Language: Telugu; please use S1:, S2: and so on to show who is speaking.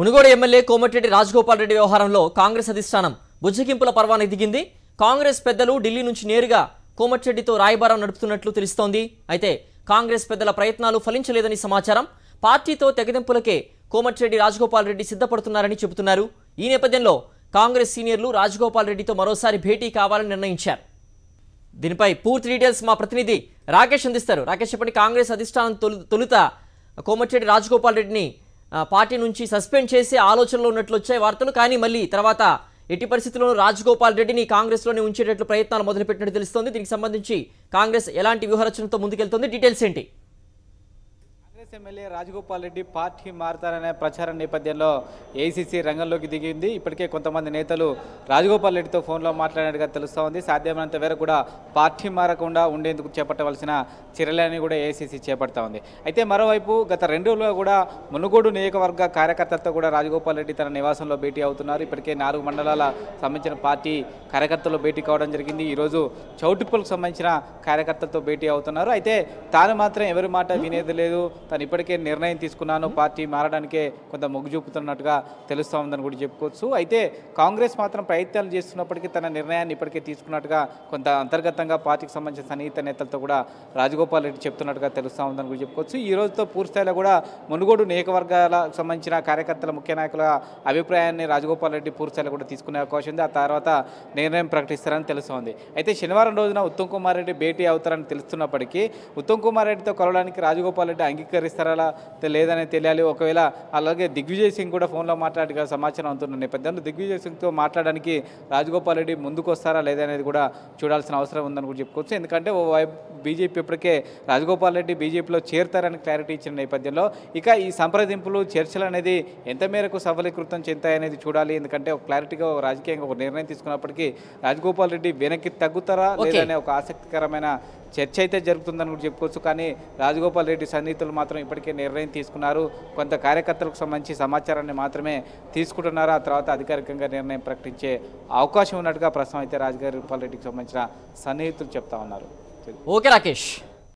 S1: మునుగోడు ఎమ్మెల్యే కోమటిరెడ్డి రాజగోపాల్ రెడ్డి వ్యవహారంలో కాంగ్రెస్ అధిష్టానం బుజ్జగింపుల పర్వాన్ని దిగింది కాంగ్రెస్ పెద్దలు ఢిల్లీ నుంచి నేరుగా కోమటిరెడ్డితో రాయబారం నడుపుతున్నట్లు తెలుస్తోంది అయితే కాంగ్రెస్ పెద్దల ప్రయత్నాలు ఫలించలేదని సమాచారం పార్టీతో తెగదింపులకే కోమటిరెడ్డి రాజగోపాల్ రెడ్డి సిద్ధపడుతున్నారని చెబుతున్నారు ఈ నేపథ్యంలో కాంగ్రెస్ సీనియర్లు రాజగోపాల్ రెడ్డితో మరోసారి భేటీ కావాలని నిర్ణయించారు దీనిపై పూర్తి డీటెయిల్స్ మా ప్రతినిధి రాకేష్ అందిస్తారు రాకేష్ చెప్పండి కాంగ్రెస్ అధిష్టానం తొలుత కోమటిరెడ్డి రాజగోపాల్ రెడ్డిని పార్టీ నుంచి సస్పెండ్ చేసే ఆలోచనలో ఉన్నట్లు వచ్చాయి వార్తలు కానీ మళ్ళీ తర్వాత ఎట్టి పరిస్థితుల్లోనూ రాజగోపాల్ రెడ్డిని కాంగ్రెస్లోనే ఉంచేటట్లు ప్రయత్నాలు మొదలుపెట్టినట్టు తెలుస్తోంది దీనికి సంబంధించి కాంగ్రెస్ ఎలాంటి వ్యూహరచనతో ముందుకెళ్తుంది డీటెయిల్స్ ఏంటి
S2: ఎమ్మెల్యే రాజగోపాల్ రెడ్డి పార్టీ మారుతారనే ప్రచారం నేపథ్యంలో ఏసీసీ రంగంలోకి దిగింది ఇప్పటికే కొంతమంది నేతలు రాజగోపాల్ రెడ్డితో ఫోన్లో మాట్లాడినట్టుగా తెలుస్తూ ఉంది సాధ్యమైనంత వేరకు కూడా పార్టీ మారకుండా ఉండేందుకు చేపట్టవలసిన చర్యలని కూడా ఏసీసీ చేపడతా ఉంది అయితే మరోవైపు గత రెండు రోజులుగా కూడా మునుగోడు నియోజకవర్గ కార్యకర్తలతో కూడా రాజగోపాల్ రెడ్డి తన నివాసంలో భేటీ అవుతున్నారు ఇప్పటికే నాలుగు మండలాల సంబంధించిన పార్టీ కార్యకర్తలు భేటీ కావడం జరిగింది ఈరోజు చౌటుప్పలకు సంబంధించిన కార్యకర్తలతో భేటీ అవుతున్నారు అయితే తాను మాత్రం ఎవరి మాట వినేది లేదు తన నేను ఇప్పటికే నిర్ణయం తీసుకున్నాను పార్టీ మారడానికే కొంత మొగ్గు చూపుతున్నట్టుగా తెలుస్తూ ఉందని కూడా చెప్పుకోవచ్చు అయితే కాంగ్రెస్ మాత్రం ప్రయత్నాలు చేస్తున్నప్పటికీ తన నిర్ణయాన్ని ఇప్పటికే తీసుకున్నట్టుగా కొంత అంతర్గతంగా పార్టీకి సంబంధించిన సన్నిహిత నేతలతో కూడా రాజగోపాల్ రెడ్డి చెప్తున్నట్టుగా తెలుస్తూ ఉందని కూడా చెప్పుకోవచ్చు ఈ రోజుతో పూర్తిస్థాయిలో కూడా మునుగోడు నియోజకవర్గాలకు సంబంధించిన కార్యకర్తల ముఖ్య నాయకుల అభిప్రాయాన్ని రాజగోపాల్ రెడ్డి పూర్తిస్థాయిలో కూడా తీసుకునే అవకాశం ఉంది ఆ తర్వాత నిర్ణయం ప్రకటిస్తారని తెలుస్తోంది అయితే శనివారం రోజున ఉత్తమ్ కుమార్ రెడ్డి భేటీ అవుతారని తెలుస్తున్నప్పటికీ ఉత్తమ్ కుమార్ రెడ్డితో కలవడానికి రాజగోపాల్ రెడ్డి అంగీకరిస్తారు చేస్తారా లేదనే తెలియాలి ఒకవేళ అలాగే దిగ్విజయ్ సింగ్ కూడా ఫోన్లో మాట్లాడి సమాచారం అవుతున్న నేపథ్యంలో దిగ్విజయ్ సింగ్తో మాట్లాడడానికి రాజగోపాల్ రెడ్డి ముందుకు వస్తారా లేదనేది కూడా చూడాల్సిన అవసరం ఉందని కూడా చెప్పుకోవచ్చు ఎందుకంటే ఓ బీజేపీ ఇప్పటికే రాజగోపాల్ రెడ్డి బీజేపీలో చేరుతారని క్లారిటీ ఇచ్చిన నేపథ్యంలో ఇక ఈ సంప్రదింపులు చర్చలు అనేది ఎంత మేరకు సఫలీకృతం చెందాయనేది చూడాలి ఎందుకంటే ఒక క్లారిటీగా రాజకీయంగా ఒక నిర్ణయం తీసుకున్నప్పటికీ రాజగోపాల్ రెడ్డి వెనక్కి తగ్గుతారా లేదనే ఒక ఆసక్తికరమైన చర్చ అయితే జరుగుతుందని కూడా చెప్పుకోవచ్చు కానీ రాజగోపాల్ రెడ్డి సన్నిహితులు మాత్రం ఇప్పటికే నిర్ణయం తీసుకున్నారు కొంత కార్యకర్తలకు సంబంధించి సమాచారాన్ని మాత్రమే తీసుకుంటున్నారు ఆ తర్వాత అధికారికంగా నిర్ణయం ప్రకటించే అవకాశం ఉన్నట్టుగా ప్రస్తుతం అయితే రాజగోపాల్ రెడ్డికి సంబంధించిన సన్నిహితులు చెప్తా ఉన్నారు ఓకే రాకేష్